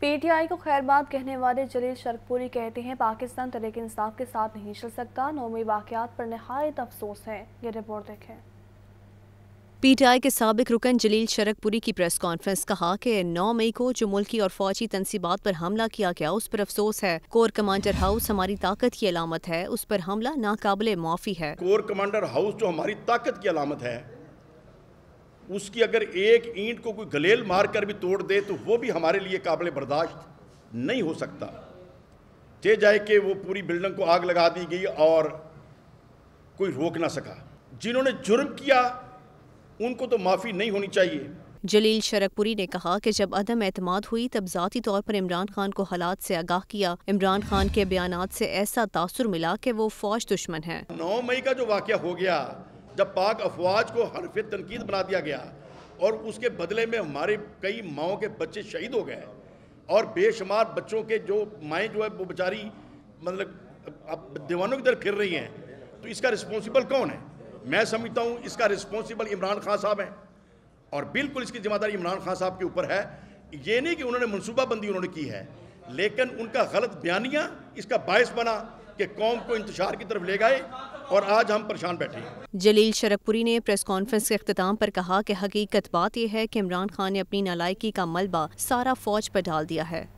PTI को खैर बात कहने वाले जलील शर्कपुरी कहते हैं पाकिस्तान तरीके इंसाफ के साथ नहीं चल सकता नौमी वाकत पर नहायत अफसोस है ये रिपोर्ट देखें पीटीआई के सबक रुकन जलील शरकपुरी की प्रेस कॉन्फ्रेंस कहा कि 9 मई को जो मुल्की और फौजी तनसीबात पर हमला किया गया उस पर अफसोस है कोर कमांडर हाउस हमारी ताकत की अलामत है उस पर हमला नाकबले माफी है कोर कमांडर हाउस जो हमारी ताकत की अलामत है उसकी अगर एक ईंट को कोई गलेल मार कर भी तोड़ दे तो वो भी हमारे लिए काबिल बर्दाश्त नहीं हो सकता चे जाए कि वो पूरी बिल्डिंग को आग लगा दी गई और कोई रोक ना सका जिन्होंने जुर्म किया उनको तो माफ़ी नहीं होनी चाहिए जलील शरकपुरी ने कहा कि जब अदम अतमाद हुई तब ज़ाती तौर पर इमरान खान को हालात से आगाह किया इमरान खान के बयान से ऐसा तासर मिला कि वो फौज दुश्मन है नौ मई का जो वाक़ हो गया जब पाक अफवाज को हरफ तनकीद बना दिया गया और उसके बदले में हमारे कई माओ के बच्चे शहीद हो गए और बेशुमार बच्चों के जो माएँ जो है वो बेचारी मतलब अब दीवानों की तरफ फिर रही हैं तो इसका रिस्पॉन्सिबल कौन है मैं समझता हूँ इसका रिस्पॉन्सिबल इमरान खान साहब हैं और बिल्कुल इसकी जिम्मेदारी इमरान खान साहब के ऊपर है ये नहीं कि उन्होंने मनसूबाबंदी उन्होंने की है लेकिन उनका गलत बयानियाँ इसका बायस बना कि कौम को इंतशार की तरफ ले गए और आज हम परेशान बैठे जलील शरकपुरी ने प्रेस कॉन्फ्रेंस के अख्ताम पर कहा कि हकीकत बात यह है कि इमरान खान ने अपनी नालायकी का मलबा सारा फौज पर डाल दिया है